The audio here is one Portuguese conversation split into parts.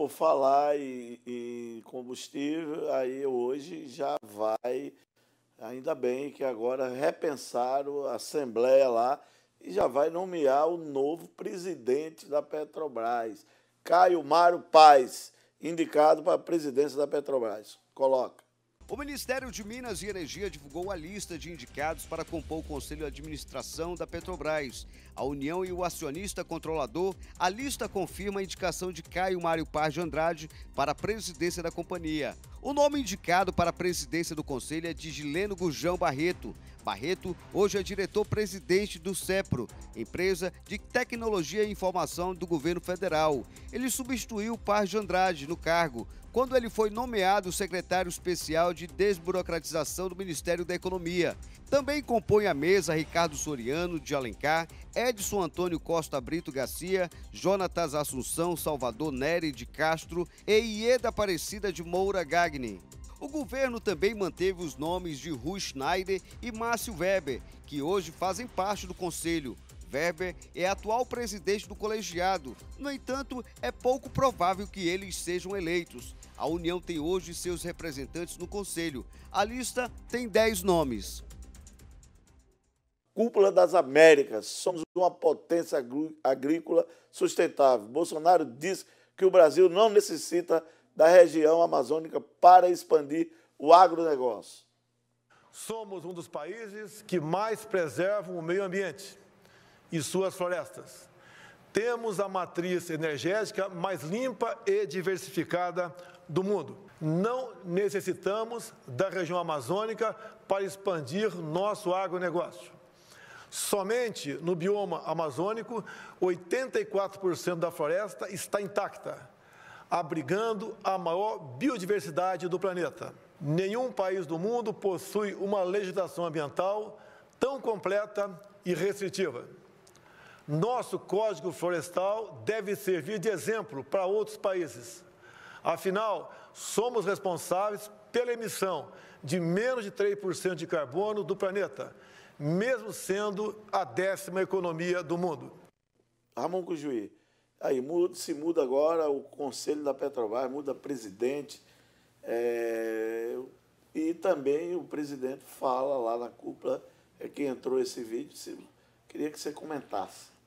por falar em, em combustível, aí hoje já vai, ainda bem que agora repensaram a Assembleia lá e já vai nomear o novo presidente da Petrobras, Caio Mário Paz, indicado para a presidência da Petrobras. Coloca. O Ministério de Minas e Energia divulgou a lista de indicados para compor o Conselho de Administração da Petrobras. A União e o acionista controlador, a lista confirma a indicação de Caio Mário Paz de Andrade para a presidência da companhia. O nome indicado para a presidência do conselho é de Gileno Gujão Barreto. Barreto hoje é diretor-presidente do CEPRO, empresa de tecnologia e informação do governo federal. Ele substituiu o de Andrade no cargo, quando ele foi nomeado secretário especial de desburocratização do Ministério da Economia. Também compõe a mesa Ricardo Soriano de Alencar, Edson Antônio Costa Brito Garcia, Jonatas Assunção Salvador Nery de Castro e Ieda Aparecida de Moura Gagni. O governo também manteve os nomes de Rui Schneider e Márcio Weber, que hoje fazem parte do conselho. Weber é atual presidente do colegiado. No entanto, é pouco provável que eles sejam eleitos. A União tem hoje seus representantes no Conselho. A lista tem 10 nomes. Cúpula das Américas. Somos uma potência agrícola sustentável. Bolsonaro diz que o Brasil não necessita da região amazônica para expandir o agronegócio. Somos um dos países que mais preservam o meio ambiente e suas florestas. Temos a matriz energética mais limpa e diversificada do mundo. Não necessitamos da região amazônica para expandir nosso agronegócio. Somente no bioma amazônico, 84% da floresta está intacta, abrigando a maior biodiversidade do planeta. Nenhum país do mundo possui uma legislação ambiental tão completa e restritiva. Nosso Código Florestal deve servir de exemplo para outros países. Afinal, somos responsáveis pela emissão de menos de 3% de carbono do planeta, mesmo sendo a décima economia do mundo. Ramon Cujuí, aí muda, se muda agora o conselho da Petrobras, muda presidente, é, e também o presidente fala lá na cúpula, é quem entrou esse vídeo, se, queria que você comentasse.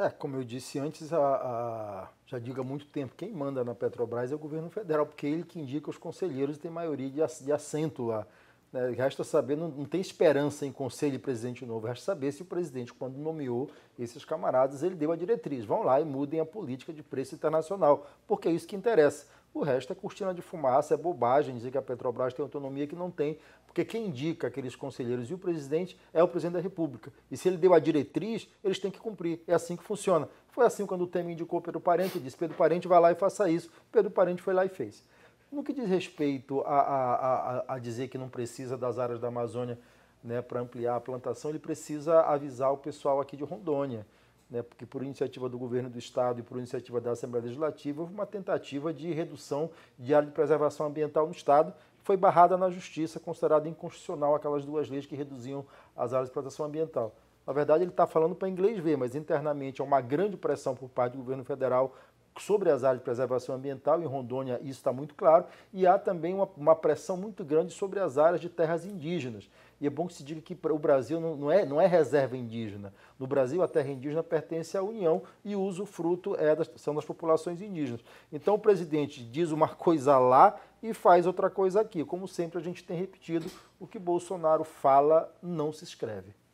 É, como eu disse antes, a, a, já digo há muito tempo, quem manda na Petrobras é o governo federal, porque é ele que indica os conselheiros e tem maioria de, de assento lá. Né? Resta saber, não, não, tem esperança em conselho de presidente novo, resta saber se o presidente, quando nomeou esses camaradas, ele deu a diretriz. Vão lá e mudem a política de preço internacional, porque é isso que interessa. O resto é cortina de fumaça, é bobagem dizer que a Petrobras tem autonomia que não tem, porque quem indica aqueles conselheiros e o presidente é o presidente da República. E se ele deu a diretriz, eles têm que cumprir. É assim que funciona. Foi assim quando o Temer indicou Pedro Parente e disse: Pedro Parente, vai lá e faça isso. Pedro Parente foi lá e fez. No que diz respeito a, a, a, a dizer que não precisa das áreas da Amazônia né, para ampliar a plantação, ele precisa avisar o pessoal aqui de Rondônia, né, porque por iniciativa do governo do estado e por iniciativa da Assembleia Legislativa houve uma tentativa de redução de área de preservação ambiental no estado, foi barrada na justiça, considerada inconstitucional aquelas duas leis que reduziam as áreas de proteção ambiental. Na verdade, ele está falando para inglês ver, mas internamente há uma grande pressão por parte do governo federal sobre as áreas de preservação ambiental, em Rondônia isso está muito claro, e há também uma, uma, pressão muito grande sobre as áreas de terras indígenas. E é bom que se diga que o Brasil não é, não é reserva indígena. No Brasil, a terra indígena pertence à União e o uso fruto é das, são das populações indígenas. Então, o presidente diz uma coisa lá e faz outra coisa aqui. Como sempre, a gente tem repetido: o que Bolsonaro fala não se escreve.